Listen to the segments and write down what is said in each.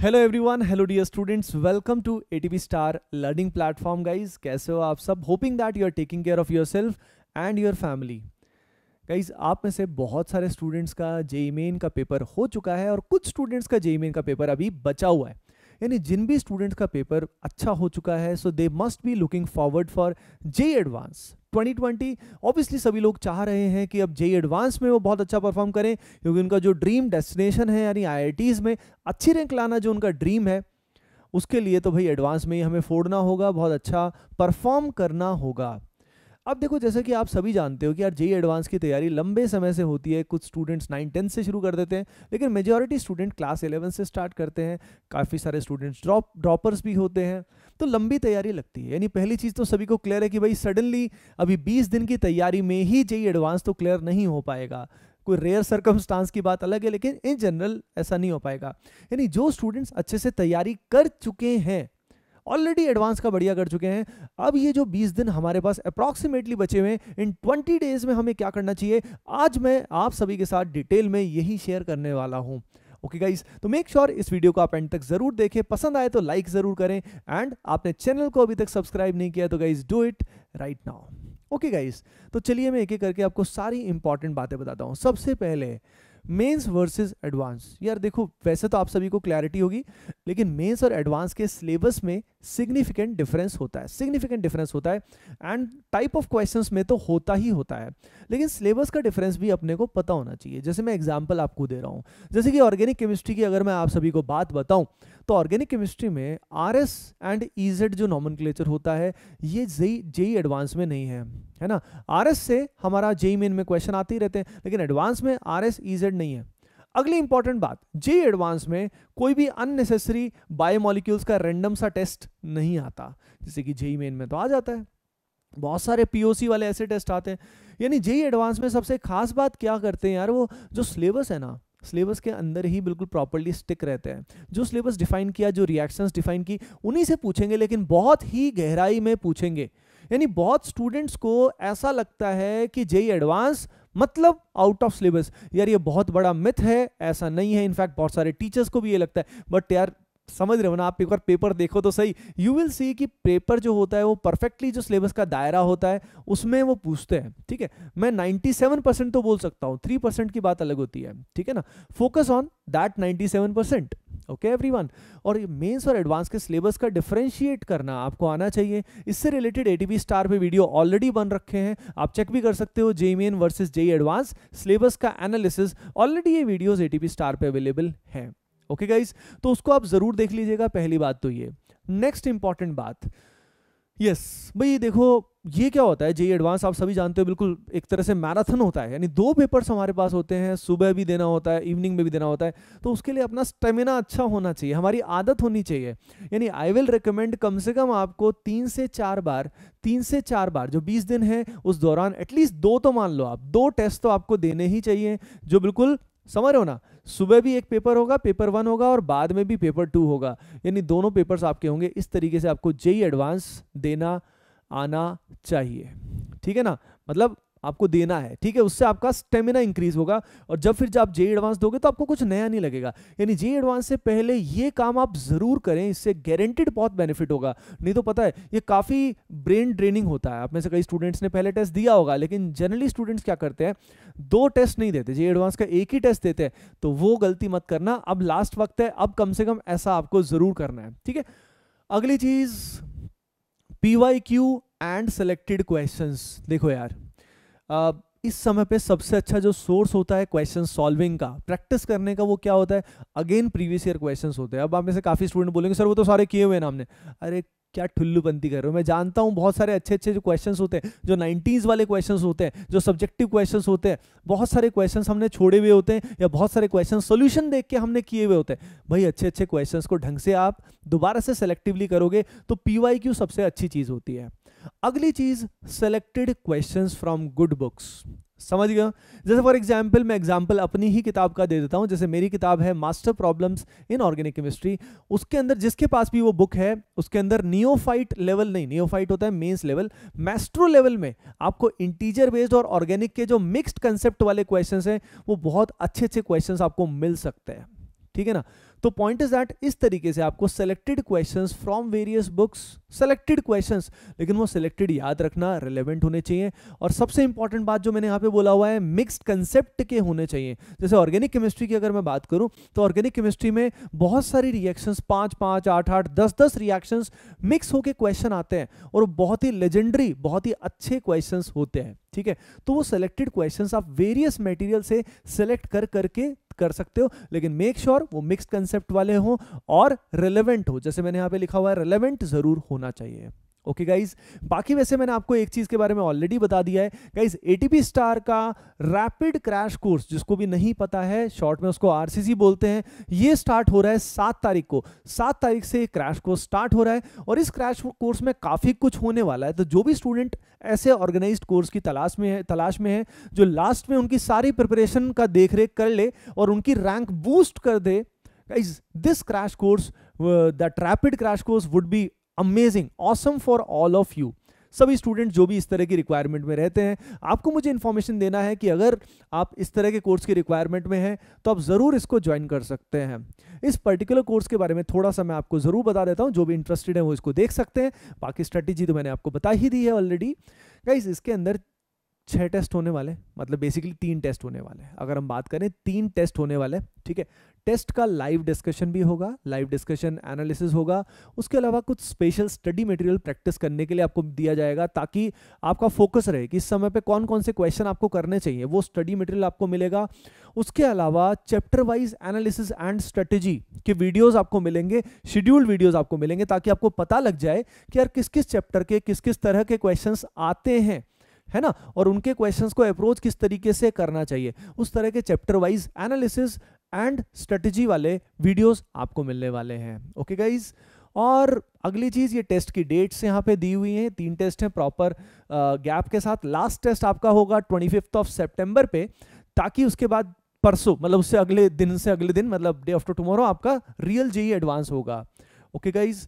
hello everyone hello dear students welcome to ATP star learning platform guys कैसे हो आप सब hoping that you are taking care of yourself and your family guys आप में से बहुत सारे स्टूडेंट्स का जेई मेन का पेपर हो चुका है और कुछ स्टूडेंट्स का जेई मेन का पेपर अभी बचा हुआ है यानी जिन भी स्टूडेंट्स का पेपर अच्छा हो चुका है so they must be looking forward for J advance 2020 obviously सभी लोग चाह रहे हैं कि अब जे एडवांस में वो बहुत अच्छा परफॉर्म करें क्योंकि उनका जो ड्रीम डेस्टिनेशन है यानी आई में अच्छी रैंक लाना जो उनका ड्रीम है उसके लिए तो भाई एडवांस में ही हमें फोड़ना होगा बहुत अच्छा परफॉर्म करना होगा अब देखो जैसे कि आप सभी जानते हो कि यार जेई एडवांस e की तैयारी लंबे समय से होती है कुछ स्टूडेंट्स नाइन टेंथ से शुरू कर देते हैं लेकिन मेजॉरिटी स्टूडेंट क्लास एलेवन से स्टार्ट करते हैं काफ़ी सारे स्टूडेंट्स ड्रॉप ड्रॉपर्स भी होते हैं तो लंबी तैयारी लगती है यानी पहली चीज़ तो सभी को क्लियर है कि भाई सडनली अभी बीस दिन की तैयारी में ही जेई एडवांस e तो क्लियर नहीं हो पाएगा कोई रेयर सर्कमस्टांस की बात अलग है लेकिन इन जनरल ऐसा नहीं हो पाएगा यानी जो स्टूडेंट्स अच्छे से तैयारी कर चुके हैं ऑलरेडी एडवांस का बढ़िया कर चुके हैं अब ये जो 20 दिन हमारे पास अप्रॉक्सीमेटली बचे हुए हैं इन 20 डेज में हमें क्या करना चाहिए आज मैं आप सभी के साथ डिटेल में यही शेयर करने वाला हूँ ओके okay गाइस तो मेक श्योर sure इस वीडियो को आप एंड तक जरूर देखें पसंद आए तो लाइक जरूर करें एंड आपने चैनल को अभी तक सब्सक्राइब नहीं किया तो guys do it right now okay guys तो चलिए मैं एक एक करके आपको सारी इंपॉर्टेंट बातें बताता हूँ सबसे पहले मेंस वर्सेस एडवांस यार देखो वैसे तो आप सभी को क्लैरिटी होगी लेकिन मेंस और एडवांस के सिलेबस में सिग्निफिकेंट डिफरेंस होता है सिग्निफिकेंट डिफरेंस होता है एंड टाइप ऑफ क्वेश्चंस में तो होता ही होता है लेकिन सिलेबस का डिफरेंस भी अपने को पता होना चाहिए जैसे मैं एग्जाम्पल आपको दे रहा हूँ जैसे कि ऑर्गेनिक केमिस्ट्री की अगर मैं आप सभी को बात बताऊँ तो ऑर्गेनिक केमिस्ट्री में R S and E Z जो नॉमन होता है ये जेई जेई एडवांस में नहीं है है ना आर एस से हमारा जेई मेन में क्वेश्चन आते ही रहते हैं लेकिन एडवांस में आर एस ई जेड नहीं है अगली इंपॉर्टेंट बात जे एडवांस में कोई भी अननेसेसरी बायोमोलिक्यूल्स का रेंडम सा टेस्ट नहीं आता जैसे कि जेई मेन में तो आ जाता है बहुत सारे पीओसी वाले ऐसे टेस्ट आते हैं यानी जेई एडवांस में सबसे खास बात क्या करते हैं यार वो जो सिलेबस है ना सिलेबस के अंदर ही बिल्कुल प्रॉपरली स्टिक रहते हैं जो सिलेबस डिफाइन किया जो रिएक्शंस डिफाइन की उन्हीं से पूछेंगे लेकिन बहुत ही गहराई में पूछेंगे यानी बहुत स्टूडेंट्स को ऐसा लगता है कि जेई एडवांस e मतलब आउट ऑफ सिलेबस यार ये बहुत बड़ा मिथ है ऐसा नहीं है इनफैक्ट बहुत सारे टीचर्स को भी ये लगता है बट यार समझ रहे हो ना आप एक बार पेपर देखो तो सही यू विल सी कि पेपर जो होता है वो परफेक्टली जो सिलेबस का दायरा होता है उसमें वो पूछते हैं ठीक है मैं 97 परसेंट तो बोल सकता हूँ 3 परसेंट की बात अलग होती है ठीक है ना focus on that 97 percent okay everyone और मेंस और एडवांस के सिलेबस का डिफ्रेंशिएट करना आपको आना चाहिए इससे रिलेटेड ए स्टार पे वीडियो ऑलरेडी बन रखे हैं आप चेक भी कर सकते हो J main versus J advance syllabus का एनालिसिस ऑलरेडी ये वीडियोज ए स्टार पे अवेलेबल है ओके गाइज तो उसको आप जरूर देख लीजिएगा पहली बात तो ये नेक्स्ट इंपॉर्टेंट बात यस yes, भाई देखो ये क्या होता है जे एडवांस e आप सभी जानते हो बिल्कुल एक तरह से मैराथन होता है यानी दो पेपर्स हमारे पास होते हैं सुबह भी देना होता है इवनिंग में भी देना होता है तो उसके लिए अपना स्टेमिना अच्छा होना चाहिए हमारी आदत होनी चाहिए यानी आई विल रिकमेंड कम से कम आपको तीन से चार बार तीन से चार बार जो बीस दिन है उस दौरान एटलीस्ट दो तो मान लो आप दो टेस्ट तो आपको देने ही चाहिए जो बिल्कुल समझ रहे हो ना सुबह भी एक पेपर होगा पेपर वन होगा और बाद में भी पेपर टू होगा यानी दोनों पेपर्स आपके होंगे इस तरीके से आपको जेई एडवांस e देना आना चाहिए ठीक है ना मतलब आपको देना है ठीक है उससे आपका स्टेमिना इंक्रीज होगा और जब फिर जब आप जे एडवांस दोगे तो आपको कुछ नया नहीं लगेगा यानी जे एडवांस से पहले ये काम आप जरूर करें इससे गारंटेड बहुत बेनिफिट होगा नहीं तो पता है ये काफ़ी ब्रेन ड्रेनिंग होता है आप में से कई स्टूडेंट्स ने पहले टेस्ट दिया होगा लेकिन जनरली स्टूडेंट्स क्या करते हैं दो टेस्ट नहीं देते जे एडवांस का एक ही टेस्ट देते हैं तो वो गलती मत करना अब लास्ट वक्त है अब कम से कम ऐसा आपको ज़रूर करना है ठीक है अगली चीज़ PY Q and selected questions देखो यार इस समय पे सबसे अच्छा जो सोर्स होता है क्वेश्चन सॉल्विंग का प्रैक्टिस करने का वो क्या होता है अगेन प्रीवियस ईयर क्वेश्चन होते हैं अब आप में से काफ़ी स्टूडेंट बोलेंगे सर वो तो सारे किए हुए हैं हमने अरे क्या ठुल्लूपंती कर रहे हो मैं जानता हूँ बहुत सारे अच्छे अच्छे जो क्वेश्चंस होते हैं जो नाइन्टीज़ वाले क्वेश्चंस होते हैं जो सब्जेक्टिव क्वेश्चंस होते हैं बहुत सारे क्वेश्चंस हमने छोड़े हुए होते हैं या बहुत सारे क्वेश्चन सोल्यूशन देख के हमने किए हुए होते हैं भाई अच्छे अच्छे क्वेश्चन को ढंग से आप दोबारा से सेलेक्टिवली करोगे तो पी सबसे अच्छी चीज़ होती है अगली चीज़ selected question from good books समझ गया जैसे फॉर एग्जाम्पल मैं एग्जाम्पल अपनी ही किताब का दे देता हूँ जैसे मेरी किताब है master problems in organic chemistry उसके अंदर जिसके पास भी वो बुक है उसके अंदर नियोफाइट लेवल नहीं नियोफाइट होता है मेंस लेवल मैस्ट्रो लेवल में आपको इंटीजर बेस्ड और ऑर्गेनिक के जो मिक्सड कंसेप्ट वाले क्वेश्चन हैं वो बहुत अच्छे अच्छे क्वेश्चन आपको मिल सकते हैं ठीक है ना तो पॉइंट इज दैट इस तरीके से आपको selected questions from various books selected questions लेकिन वो सिलेक्टेड याद रखना रिलेवेंट होने चाहिए और सबसे इंपॉर्टेंट बात जो मैंने यहाँ पे बोला हुआ है मिक्स्ड कंसेप्ट के होने चाहिए जैसे ऑर्गेनिक केमिस्ट्री की अगर मैं बात करूँ तो ऑर्गेनिक केमिस्ट्री में बहुत सारी रिएक्शंस पाँच पाँच आठ आठ दस दस रिएक्शंस मिक्स होकर क्वेश्चन आते हैं और बहुत ही लेजेंडरी बहुत ही अच्छे क्वेश्चन होते हैं ठीक है तो वो सेलेक्टेड क्वेश्चंस आप वेरियस मटेरियल से सेलेक्ट कर करके कर सकते हो लेकिन मेक श्योर sure वो मिक्स कंसेप्ट वाले हों और रेलेवेंट हो जैसे मैंने यहां पे लिखा हुआ है रेलेवेंट जरूर होना चाहिए ओके गाइज बाकी वैसे मैंने आपको एक चीज़ के बारे में ऑलरेडी बता दिया है गाइज एटीपी स्टार का रैपिड क्रैश कोर्स जिसको भी नहीं पता है शॉर्ट में उसको आरसीसी बोलते हैं ये स्टार्ट हो रहा है सात तारीख को सात तारीख से क्रैश कोर्स स्टार्ट हो रहा है और इस क्रैश कोर्स में काफ़ी कुछ होने वाला है तो जो भी स्टूडेंट ऐसे ऑर्गेनाइज कोर्स की तलाश में है तलाश में है जो लास्ट में उनकी सारी प्रिपरेशन का देख कर ले और उनकी रैंक बूस्ट कर दे guys this crash course the rapid crash course would be amazing awesome for all of you सभी स्टूडेंट जो भी इस तरह की रिक्वायरमेंट में रहते हैं आपको मुझे इन्फॉर्मेशन देना है कि अगर आप इस तरह के कोर्स की रिक्वायरमेंट में हैं तो आप ज़रूर इसको ज्वाइन कर सकते हैं इस पर्टिकुलर कोर्स के बारे में थोड़ा सा मैं आपको ज़रूर बता देता हूं जो भी इंटरेस्टेड है वो इसको देख सकते हैं बाकी स्ट्रेटेजी तो मैंने आपको बता ही दी है ऑलरेडी गाइज इसके अंदर छः टेस्ट होने वाले मतलब बेसिकली तीन टेस्ट होने वाले अगर हम बात करें तीन टेस्ट होने वाले ठीक है टेस्ट का लाइव डिस्कशन भी होगा लाइव डिस्कशन एनालिसिस होगा उसके अलावा कुछ स्पेशल स्टडी मटेरियल प्रैक्टिस करने के लिए आपको दिया जाएगा ताकि आपका फोकस रहे कि इस समय पे कौन कौन से क्वेश्चन आपको करने चाहिए वो स्टडी मटेरियल आपको मिलेगा उसके अलावा chapter wise analysis and strategy के वीडियोज आपको मिलेंगे शेड्यूल्ड वीडियोज आपको मिलेंगे ताकि आपको पता लग जाए कि यार किस किस चैप्टर के किस किस तरह के क्वेश्चन आते हैं है ना और उनके क्वेश्चन को अप्रोच किस तरीके से करना चाहिए उस तरह के chapter wise analysis and strategy वाले वीडियोस आपको मिलने वाले हैं ओके गाइज और अगली चीज़ ये टेस्ट की डेट्स यहाँ पे दी हुई हैं तीन टेस्ट हैं प्रॉपर गैप के साथ लास्ट टेस्ट आपका होगा ट्वेंटी फिफ्थ ऑफ सेप्टेम्बर पे ताकि उसके बाद परसों मतलब उससे अगले दिन से अगले दिन मतलब डे आफ्टर टुमारो आपका रियल जेई एडवांस होगा okay okay guys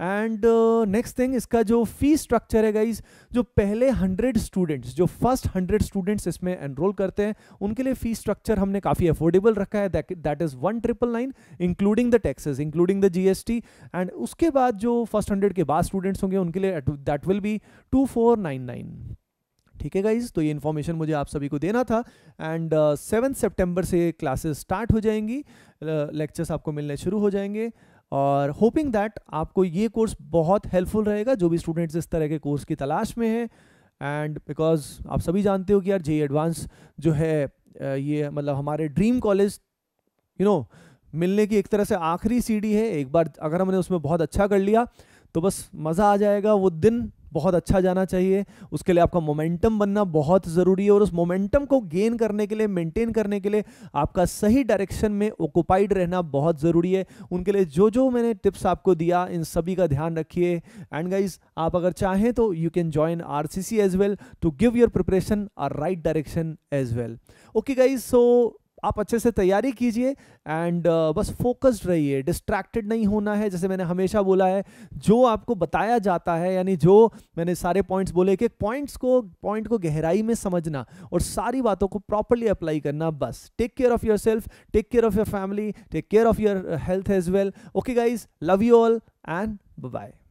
and next thing इसका जो फी स्ट्रक्चर है गाइज जो पहले हंड्रेड स्टूडेंट्स जो फर्स्ट हंड्रेड स्टूडेंट्स इसमें एनरोल करते हैं उनके लिए फी स्ट्रक्चर हमने काफ़ी अफोर्डेबल रखा है that is one triple nine including the taxes including the GST and उसके बाद जो फर्स्ट हंड्रेड के बाद स्टूडेंट्स होंगे उनके लिए that will be two four nine nine ठीक है गाइज तो ये इन्फॉर्मेशन मुझे आप सभी को देना था एंड सेवन सेप्टेम्बर से क्लासेस स्टार्ट हो जाएंगी लेक्चर्स uh, आपको मिलने शुरू हो जाएंगे और होपिंग दैट आपको ये कोर्स बहुत हेल्पफुल रहेगा जो भी स्टूडेंट्स इस तरह के कोर्स की तलाश में है एंड बिकॉज आप सभी जानते हो कि यार जे एडवांस जो है ये मतलब हमारे ड्रीम कॉलेज यू नो मिलने की एक तरह से आखिरी सीढ़ी है एक बार अगर हमने उसमें बहुत अच्छा कर लिया तो बस मज़ा आ जाएगा वो दिन बहुत अच्छा जाना चाहिए उसके लिए आपका मोमेंटम बनना बहुत ज़रूरी है और उस मोमेंटम को गेन करने के लिए मेंटेन करने के लिए आपका सही डायरेक्शन में ओकुपाइड रहना बहुत ज़रूरी है उनके लिए जो जो मैंने टिप्स आपको दिया इन सभी का ध्यान रखिए एंड गाइज आप अगर चाहें तो you can join R C C as well to give your preparation a right direction as well okay guys so आप अच्छे से तैयारी कीजिए एंड uh, बस फोकस्ड रहिए डिस्ट्रैक्टेड नहीं होना है जैसे मैंने हमेशा बोला है जो आपको बताया जाता है यानी जो मैंने सारे पॉइंट्स बोले कि पॉइंट्स को पॉइंट को गहराई में समझना और सारी बातों को प्रॉपरली अप्लाई करना बस take care of yourself take care of your family take care of your health as well okay guys love you all and bye